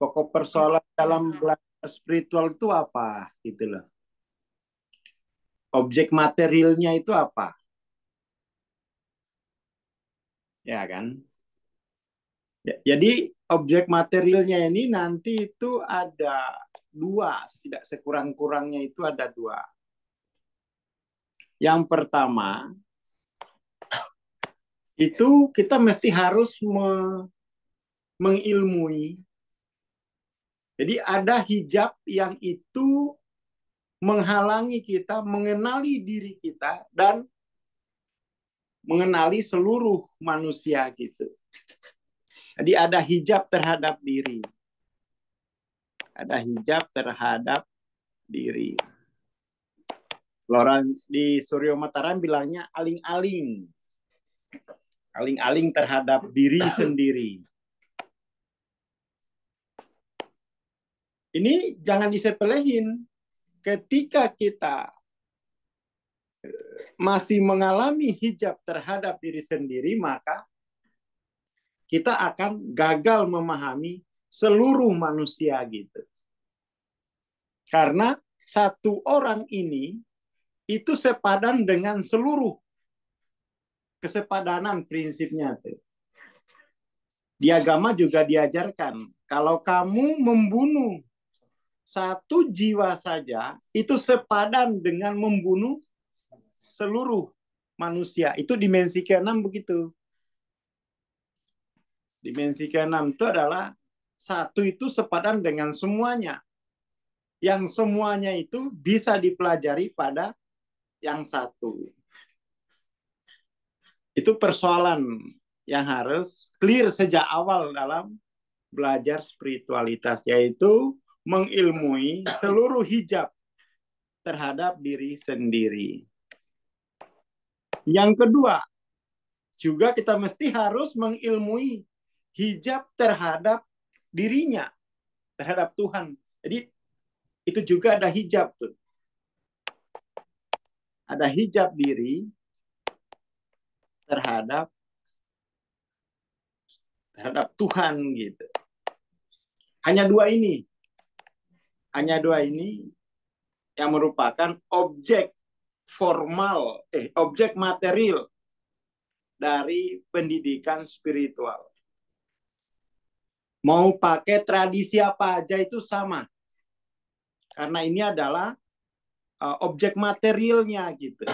pokok persoalan dalam spiritual itu apa gitu loh objek materialnya itu apa ya kan ya, jadi objek materialnya ini nanti itu ada dua, tidak sekurang-kurangnya itu ada dua. Yang pertama, itu kita mesti harus me mengilmui jadi ada hijab yang itu menghalangi kita mengenali diri kita dan mengenali seluruh manusia gitu. Jadi ada hijab terhadap diri. Ada hijab terhadap diri. Loran di Suryo Mataram bilangnya aling-aling. Aling-aling terhadap diri sendiri. Ini jangan disepelehin. Ketika kita eh, masih mengalami hijab terhadap diri sendiri, maka kita akan gagal memahami seluruh manusia gitu. Karena satu orang ini itu sepadan dengan seluruh kesepadanan prinsipnya tuh. Di agama juga diajarkan kalau kamu membunuh satu jiwa saja itu sepadan dengan membunuh seluruh manusia. Itu dimensi keenam begitu. Dimensi keenam itu adalah satu itu sepadan dengan semuanya. Yang semuanya itu bisa dipelajari pada yang satu. Itu persoalan yang harus clear sejak awal dalam belajar spiritualitas yaitu mengilmui seluruh hijab terhadap diri sendiri. Yang kedua, juga kita mesti harus mengilmui hijab terhadap dirinya, terhadap Tuhan. Jadi itu juga ada hijab tuh. Ada hijab diri terhadap terhadap Tuhan gitu. Hanya dua ini hanya dua ini yang merupakan objek formal, eh objek material dari pendidikan spiritual. Mau pakai tradisi apa aja itu sama. Karena ini adalah uh, objek materialnya gitu.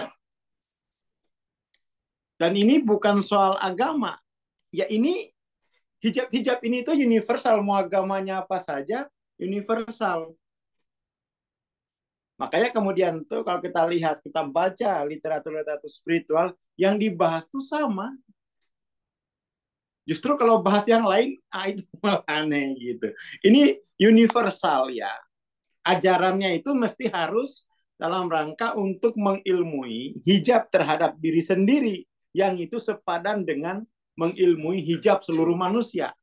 Dan ini bukan soal agama. Ya ini hijab-hijab ini itu universal mau agamanya apa saja universal. Makanya kemudian tuh kalau kita lihat, kita baca literatur-literatur spiritual yang dibahas tuh sama. Justru kalau bahas yang lain, ah itu malah aneh gitu. Ini universal ya. Ajarannya itu mesti harus dalam rangka untuk mengilmui hijab terhadap diri sendiri yang itu sepadan dengan mengilmui hijab seluruh manusia.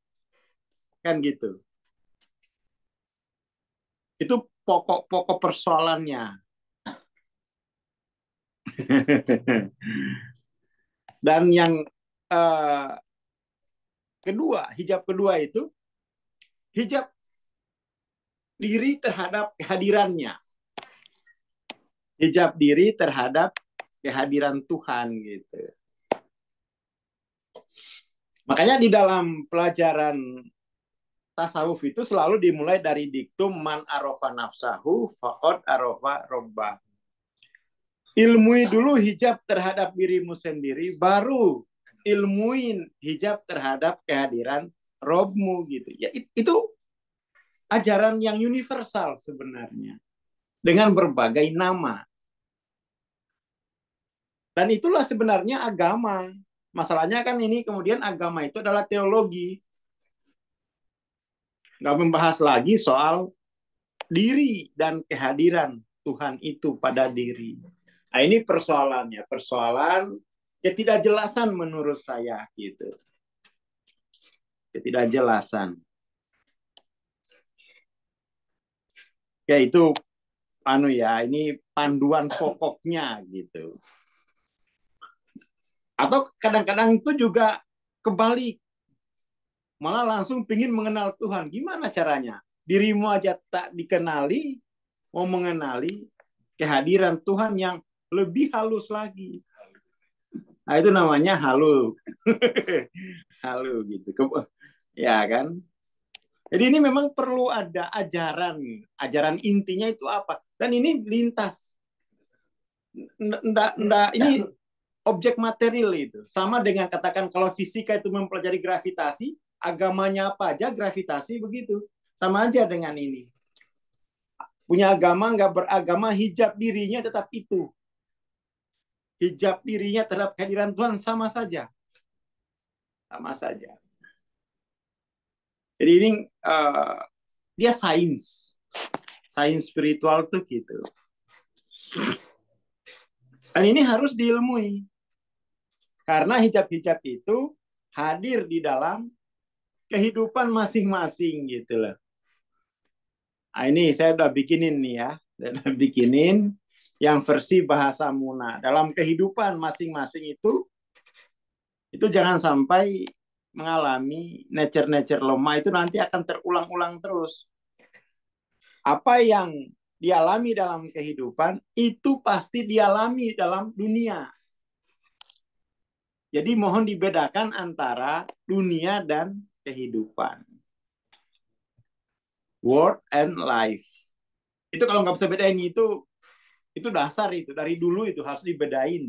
Kan gitu. Itu pokok-pokok persoalannya. Dan yang uh, kedua, hijab kedua itu hijab diri terhadap kehadirannya. Hijab diri terhadap kehadiran Tuhan gitu. Makanya di dalam pelajaran tasawuf itu selalu dimulai dari diktum man arofa nafsahu faqad arofa robbah. Ilmui dulu hijab terhadap dirimu sendiri, baru ilmuin hijab terhadap kehadiran robmu gitu. Ya itu ajaran yang universal sebenarnya dengan berbagai nama. Dan itulah sebenarnya agama. Masalahnya kan ini kemudian agama itu adalah teologi nggak membahas lagi soal diri dan kehadiran Tuhan itu pada diri. Nah, ini persoalannya, persoalan ketidakjelasan menurut saya gitu. Ketidakjelasan. Ya itu anu ya, ini panduan pokoknya gitu. Atau kadang-kadang itu juga kebalik malah langsung pingin mengenal Tuhan. Gimana caranya? Dirimu aja tak dikenali, mau mengenali kehadiran Tuhan yang lebih halus lagi. Nah, itu namanya halu. halu gitu. Ya kan? Jadi ini memang perlu ada ajaran. Ajaran intinya itu apa? Dan ini lintas. Nggak, nggak, ini objek material itu. Sama dengan katakan kalau fisika itu mempelajari gravitasi, agamanya apa aja gravitasi begitu. Sama aja dengan ini. Punya agama nggak beragama hijab dirinya tetap itu. Hijab dirinya terhadap kehadiran Tuhan sama saja. Sama saja. Jadi ini uh, dia sains. Sains spiritual tuh gitu. Dan ini harus diilmui. Karena hijab-hijab itu hadir di dalam kehidupan masing-masing gitu loh. Nah, ini saya udah bikinin nih ya, udah bikinin yang versi bahasa Muna. Dalam kehidupan masing-masing itu, itu jangan sampai mengalami nature-nature lemah itu nanti akan terulang-ulang terus. Apa yang dialami dalam kehidupan itu pasti dialami dalam dunia. Jadi mohon dibedakan antara dunia dan kehidupan. Word and life. Itu kalau nggak bisa bedain itu itu dasar itu dari dulu itu harus dibedain.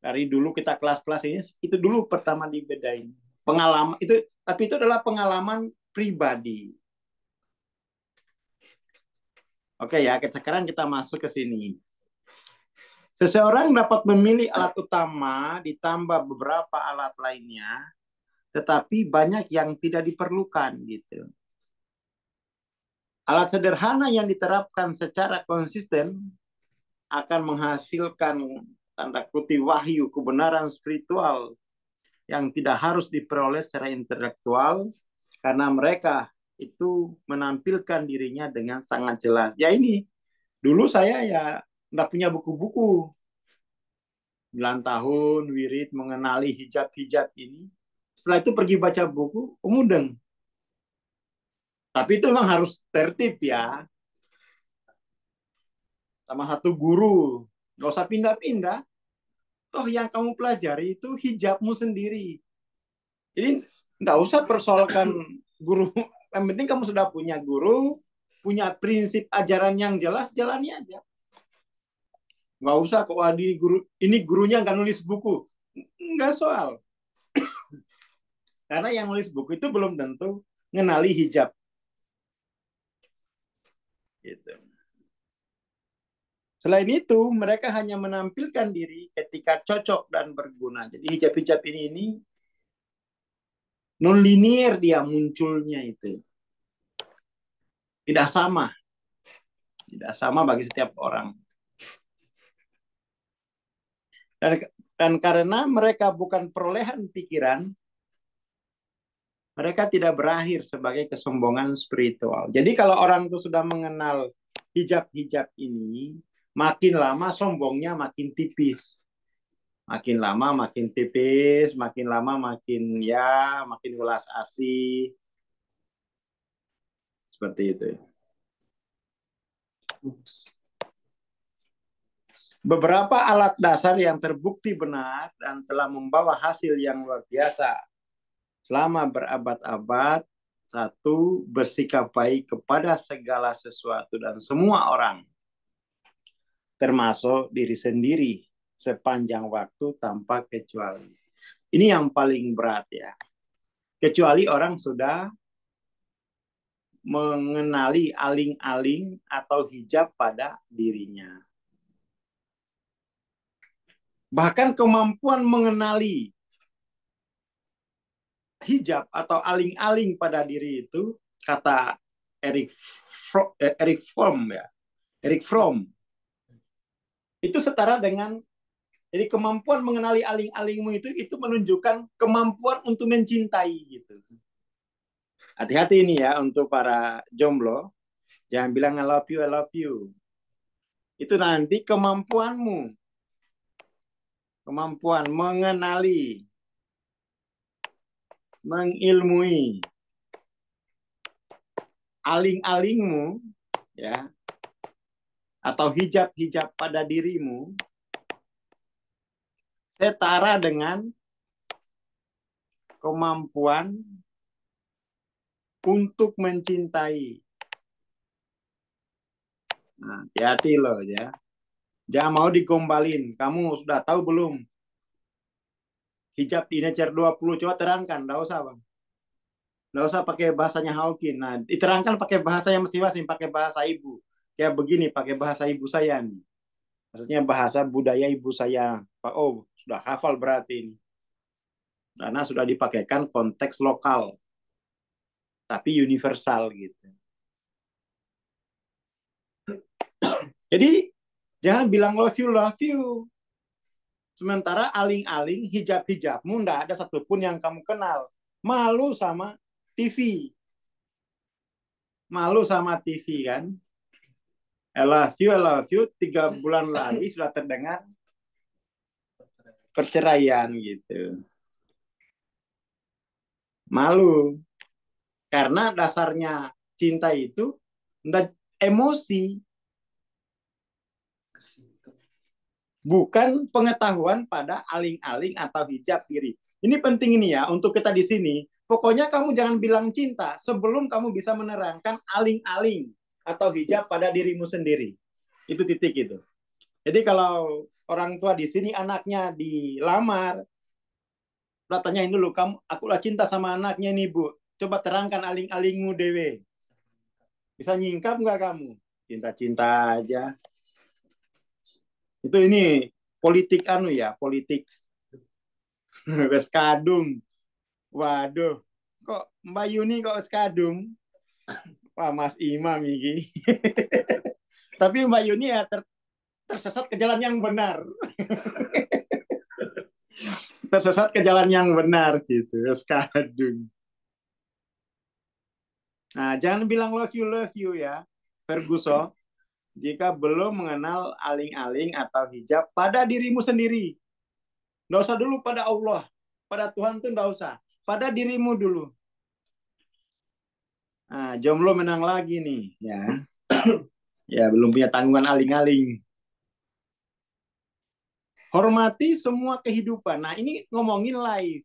Dari dulu kita kelas-kelas ini itu dulu pertama dibedain. Pengalaman itu tapi itu adalah pengalaman pribadi. Oke ya, sekarang kita masuk ke sini. Seseorang dapat memilih alat utama ditambah beberapa alat lainnya tetapi banyak yang tidak diperlukan gitu. Alat sederhana yang diterapkan secara konsisten akan menghasilkan tanda kutip wahyu kebenaran spiritual yang tidak harus diperoleh secara intelektual karena mereka itu menampilkan dirinya dengan sangat jelas. Ya ini dulu saya ya nggak punya buku-buku. 9 tahun wirid mengenali hijab-hijab ini setelah itu pergi baca buku umudeng tapi itu memang harus tertib ya sama satu guru nggak usah pindah-pindah toh yang kamu pelajari itu hijabmu sendiri jadi nggak usah persoalkan guru yang penting kamu sudah punya guru punya prinsip ajaran yang jelas jalani aja nggak usah kok ini guru ini gurunya nggak nulis buku nggak soal karena yang nulis buku itu belum tentu mengenali hijab. Gitu. Selain itu, mereka hanya menampilkan diri ketika cocok dan berguna. Jadi hijab-hijab ini, ini non linear dia munculnya itu. Tidak sama. Tidak sama bagi setiap orang. Dan, dan karena mereka bukan perolehan pikiran, mereka tidak berakhir sebagai kesombongan spiritual. Jadi kalau orang itu sudah mengenal hijab-hijab ini, makin lama sombongnya makin tipis. Makin lama makin tipis, makin lama makin ya, makin ulas asih. Seperti itu Beberapa alat dasar yang terbukti benar dan telah membawa hasil yang luar biasa selama berabad-abad satu bersikap baik kepada segala sesuatu dan semua orang termasuk diri sendiri sepanjang waktu tanpa kecuali. Ini yang paling berat ya. Kecuali orang sudah mengenali aling-aling atau hijab pada dirinya. Bahkan kemampuan mengenali hijab atau aling-aling pada diri itu kata Eric Fro, eh, Eric Fromm ya Eric Fromm itu setara dengan jadi kemampuan mengenali aling-alingmu itu itu menunjukkan kemampuan untuk mencintai gitu. Hati-hati ini ya untuk para jomblo. Jangan bilang I love you, I love you. Itu nanti kemampuanmu. Kemampuan mengenali mengilmui. Aling-alingmu ya atau hijab-hijab pada dirimu setara dengan kemampuan untuk mencintai. Nah, hati-hati loh ya. Jangan mau dikombalin. Kamu sudah tahu belum hijab di Nature 20 coba terangkan enggak usah bang enggak usah pakai bahasanya Hawkin nah diterangkan pakai bahasa yang masing-masing pakai bahasa ibu kayak begini pakai bahasa ibu saya nih maksudnya bahasa budaya ibu saya Pak oh sudah hafal berarti ini karena sudah dipakaikan konteks lokal tapi universal gitu jadi jangan bilang love you love you Sementara aling-aling hijab-hijabmu nggak ada satupun yang kamu kenal. Malu sama TV. Malu sama TV kan. I love you, I love you. Tiga bulan lagi sudah terdengar perceraian gitu. Malu. Karena dasarnya cinta itu emosi bukan pengetahuan pada aling-aling atau hijab diri. Ini penting ini ya untuk kita di sini. Pokoknya kamu jangan bilang cinta sebelum kamu bisa menerangkan aling-aling atau hijab pada dirimu sendiri. Itu titik itu. Jadi kalau orang tua di sini anaknya dilamar, udah tanyain dulu kamu aku lah cinta sama anaknya nih bu. Coba terangkan aling-alingmu dewe. Bisa nyingkap nggak kamu? Cinta-cinta aja. Itu ini politik anu ya, politik wes kadung. Waduh, kok Mbak Yuni kok wes kadung? pak Mas Imam iki. Tapi Mbak Yuni ya ter tersesat ke jalan yang benar. tersesat ke jalan yang benar gitu, wes kadung. Nah, jangan bilang love you love you ya, Ferguson jika belum mengenal aling-aling atau hijab pada dirimu sendiri. Nggak usah dulu pada Allah. Pada Tuhan tuh nggak usah. Pada dirimu dulu. Nah, jomblo menang lagi nih. ya Ya, belum punya tanggungan aling-aling. Hormati semua kehidupan. Nah, ini ngomongin live.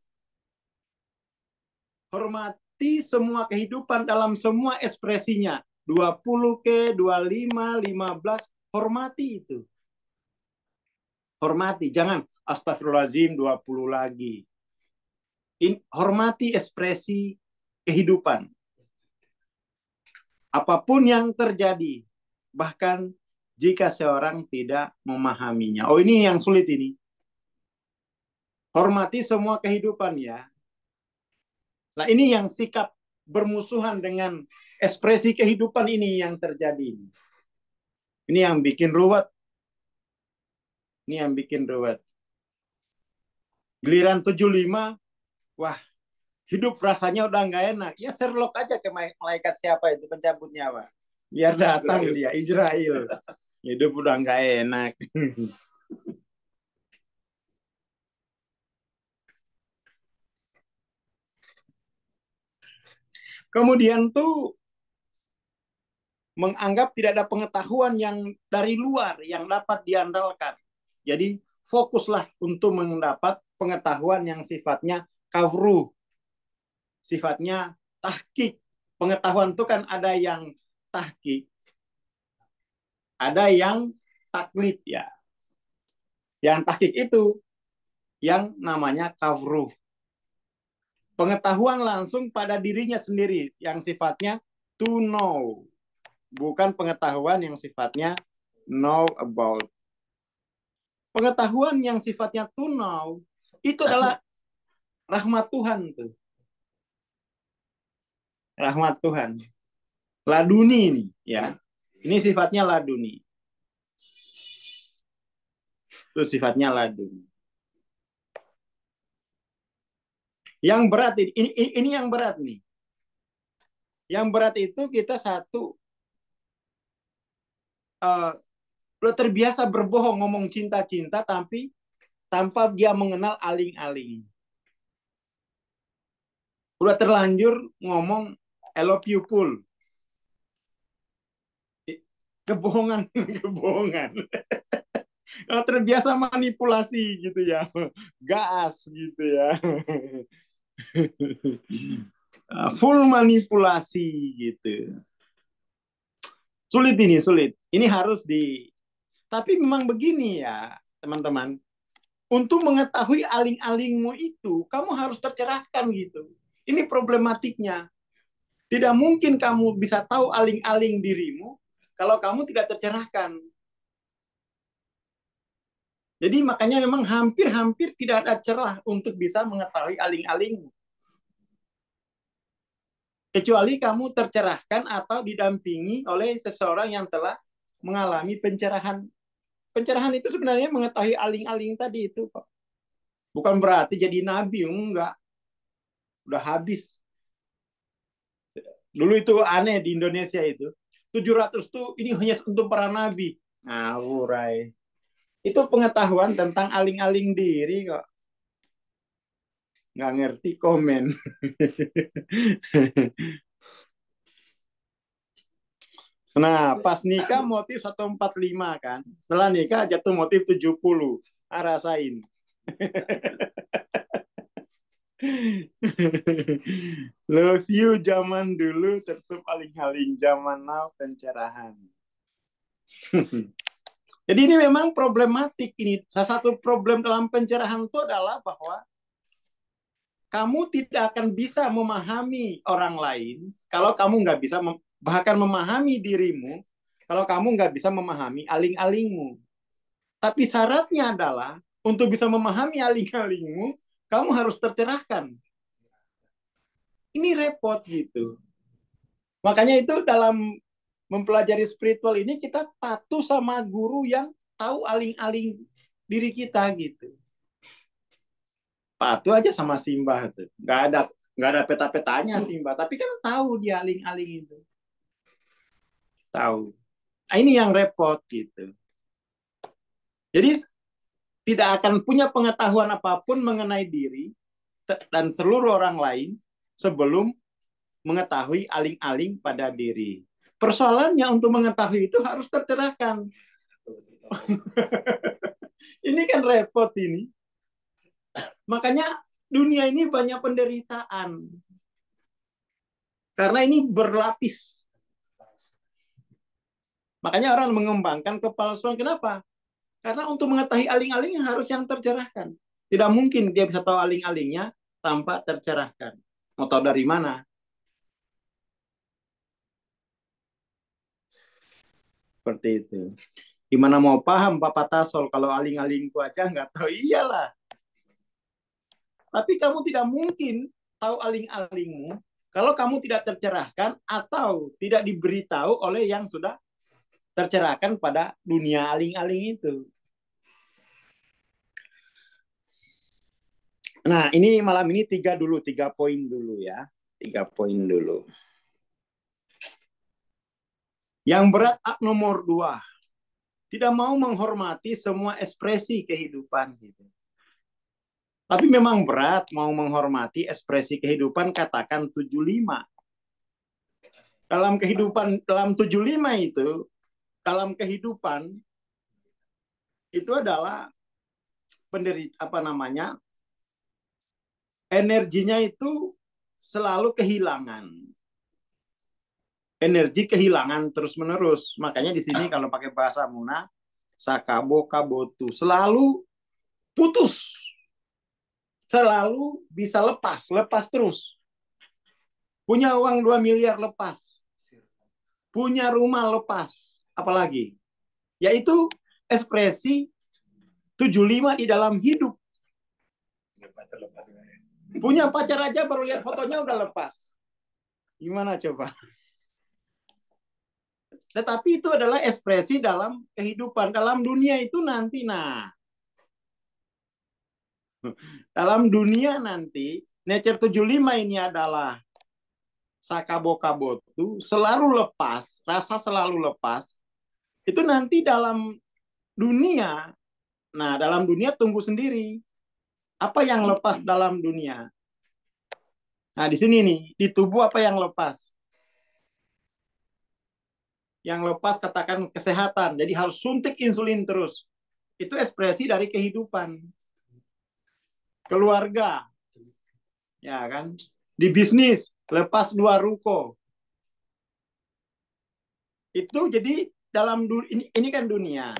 Hormati semua kehidupan dalam semua ekspresinya 20 ke 25, 15, hormati itu. Hormati, jangan astagfirullahaladzim 20 lagi. In, hormati ekspresi kehidupan. Apapun yang terjadi, bahkan jika seorang tidak memahaminya. Oh ini yang sulit ini. Hormati semua kehidupan ya. Nah ini yang sikap bermusuhan dengan ekspresi kehidupan ini yang terjadi. Ini yang bikin ruwet. Ini yang bikin ruwet. Giliran 75, wah hidup rasanya udah nggak enak. Ya serlok aja ke malaikat siapa itu pencabut nyawa. Biar datang dia, Israel. Hidup udah nggak enak. Kemudian tuh menganggap tidak ada pengetahuan yang dari luar yang dapat diandalkan. Jadi fokuslah untuk mendapat pengetahuan yang sifatnya kavru, sifatnya tahkik. Pengetahuan itu kan ada yang tahkik, ada yang taklit ya. Yang tahkik itu yang namanya kavruh pengetahuan langsung pada dirinya sendiri yang sifatnya to know, bukan pengetahuan yang sifatnya know about. Pengetahuan yang sifatnya to know itu adalah rahmat Tuhan tuh. Rahmat Tuhan. Laduni ini ya. Ini sifatnya laduni. Itu sifatnya laduni. Yang berat ini, ini, ini yang berat nih. Yang berat itu kita satu uh, terbiasa berbohong ngomong cinta-cinta tapi tanpa dia mengenal aling-aling. Udah terlanjur ngomong I love you pul. Kebohongan, kebohongan. terbiasa manipulasi gitu ya. Gas gitu ya. Ah, full manipulasi gitu. Sulit ini, sulit. Ini harus di Tapi memang begini ya, teman-teman. Untuk mengetahui aling-alingmu itu, kamu harus tercerahkan gitu. Ini problematiknya. Tidak mungkin kamu bisa tahu aling-aling dirimu kalau kamu tidak tercerahkan. Jadi makanya memang hampir-hampir tidak ada cerah untuk bisa mengetahui aling aling Kecuali kamu tercerahkan atau didampingi oleh seseorang yang telah mengalami pencerahan. Pencerahan itu sebenarnya mengetahui aling-aling tadi itu kok. Bukan berarti jadi nabi, enggak. Udah habis. Dulu itu aneh di Indonesia itu. 700 tuh ini hanya untuk para nabi. Nah, nah, itu pengetahuan tentang aling-aling diri kok. Nggak ngerti komen. Nah, pas nikah motif 145 kan. Setelah nikah jatuh motif 70. arasain ah, rasain. Love you zaman dulu tertutup aling-aling zaman now pencerahan. Jadi ini memang problematik ini. Salah satu problem dalam pencerahan itu adalah bahwa kamu tidak akan bisa memahami orang lain kalau kamu nggak bisa mem bahkan memahami dirimu kalau kamu nggak bisa memahami aling-alingmu. Tapi syaratnya adalah untuk bisa memahami aling-alingmu, kamu harus tercerahkan. Ini repot gitu. Makanya itu dalam mempelajari spiritual ini kita patuh sama guru yang tahu aling-aling diri kita gitu. Patuh aja sama Simbah tuh. Nggak ada nggak ada peta-petanya Simbah, tapi kan tahu dia aling-aling itu. Tahu. Nah, ini yang repot gitu. Jadi tidak akan punya pengetahuan apapun mengenai diri dan seluruh orang lain sebelum mengetahui aling-aling pada diri. Persoalannya untuk mengetahui itu harus tercerahkan. ini kan repot ini. Makanya dunia ini banyak penderitaan. Karena ini berlapis. Makanya orang mengembangkan kepalsuan. Kenapa? Karena untuk mengetahui aling alingnya harus yang tercerahkan. Tidak mungkin dia bisa tahu aling-alingnya tanpa tercerahkan. Mau tahu dari mana? seperti itu gimana mau paham Papa Tasol kalau aling-alingku aja nggak tahu iyalah tapi kamu tidak mungkin tahu aling-alingmu kalau kamu tidak tercerahkan atau tidak diberitahu oleh yang sudah tercerahkan pada dunia aling-aling itu. Nah, ini malam ini tiga dulu, tiga poin dulu ya. Tiga poin dulu. Yang berat ak nomor dua. Tidak mau menghormati semua ekspresi kehidupan. Gitu. Tapi memang berat mau menghormati ekspresi kehidupan katakan 75. Dalam kehidupan dalam 75 itu dalam kehidupan itu adalah penderita apa namanya? energinya itu selalu kehilangan energi kehilangan terus-menerus. Makanya di sini kalau pakai bahasa Muna, sakabo kabotu, selalu putus. Selalu bisa lepas, lepas terus. Punya uang 2 miliar lepas. Punya rumah lepas. Apalagi? Yaitu ekspresi 75 di dalam hidup. Punya pacar aja baru lihat fotonya udah lepas. Gimana coba? Tetapi itu adalah ekspresi dalam kehidupan, dalam dunia itu nanti. Nah, dalam dunia nanti, Nature 75 ini adalah Sakabokabotu selalu lepas, rasa selalu lepas. Itu nanti dalam dunia, nah dalam dunia tunggu sendiri. Apa yang lepas dalam dunia? Nah di sini nih, di tubuh apa yang lepas? yang lepas katakan kesehatan. Jadi harus suntik insulin terus. Itu ekspresi dari kehidupan. Keluarga. Ya kan? Di bisnis, lepas dua ruko. Itu jadi dalam ini, ini kan dunia.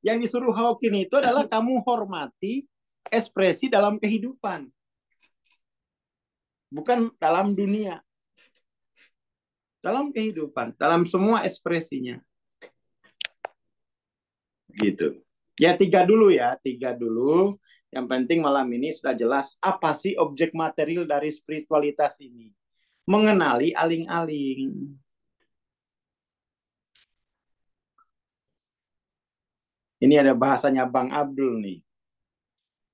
Yang disuruh Hawking itu adalah kamu hormati ekspresi dalam kehidupan. Bukan dalam dunia dalam kehidupan, dalam semua ekspresinya. Gitu. Ya tiga dulu ya, tiga dulu. Yang penting malam ini sudah jelas apa sih objek material dari spiritualitas ini. Mengenali aling-aling. Ini ada bahasanya Bang Abdul nih.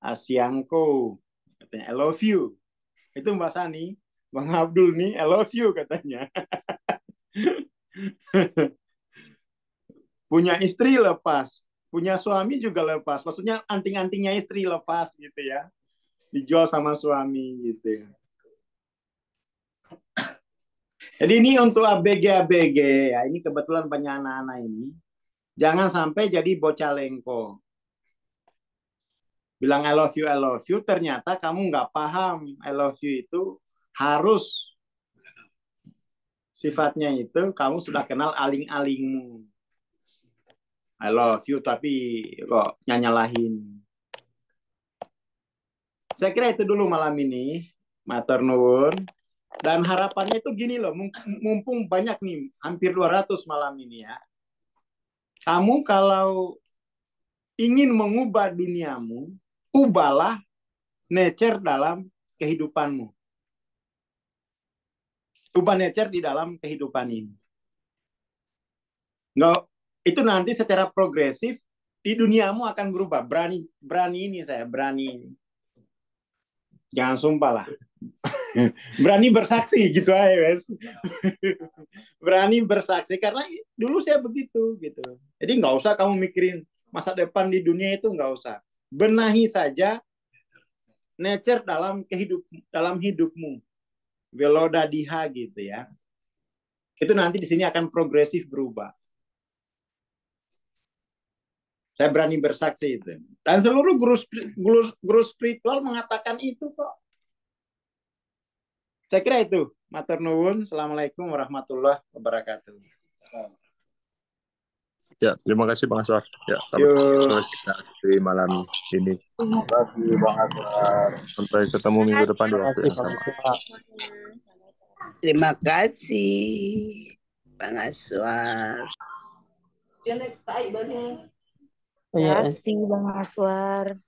Asiangko, katanya I love you. Itu bahasa nih Bang Abdul nih, I love you katanya. punya istri lepas, punya suami juga lepas. Maksudnya anting-antingnya istri lepas gitu ya. Dijual sama suami gitu ya. Jadi ini untuk ABG-ABG ya. Ini kebetulan banyak anak-anak ini. Jangan sampai jadi bocah lengko. Bilang I love you, I love you. Ternyata kamu nggak paham I love you itu harus sifatnya itu kamu sudah kenal aling-alingmu. I love you tapi kok nyanyalahin. Saya kira itu dulu malam ini, Matur Nuwun. Dan harapannya itu gini loh, mumpung banyak nih, hampir 200 malam ini ya. Kamu kalau ingin mengubah duniamu, ubahlah nature dalam kehidupanmu nature di dalam kehidupan ini. Nggak, itu nanti secara progresif di duniamu akan berubah. Berani berani ini saya, berani ini. Jangan sumpah lah. berani bersaksi gitu aja, Wes. berani bersaksi karena dulu saya begitu gitu. Jadi nggak usah kamu mikirin masa depan di dunia itu nggak usah. Benahi saja nature dalam kehidup dalam hidupmu Diha gitu ya. Itu nanti di sini akan progresif berubah. Saya berani bersaksi itu. Dan seluruh guru, guru, guru spiritual mengatakan itu kok. Saya kira itu. Matur nuwun. Assalamualaikum warahmatullahi wabarakatuh. Ya, terima kasih Bang Aswar. Ya, sampai kita di malam ini. Terima kasih Bang Aswar. Sampai ketemu minggu depan di waktu yang sama. Terima kasih ya, Bang Aswar. Terima kasih Bang Aswar.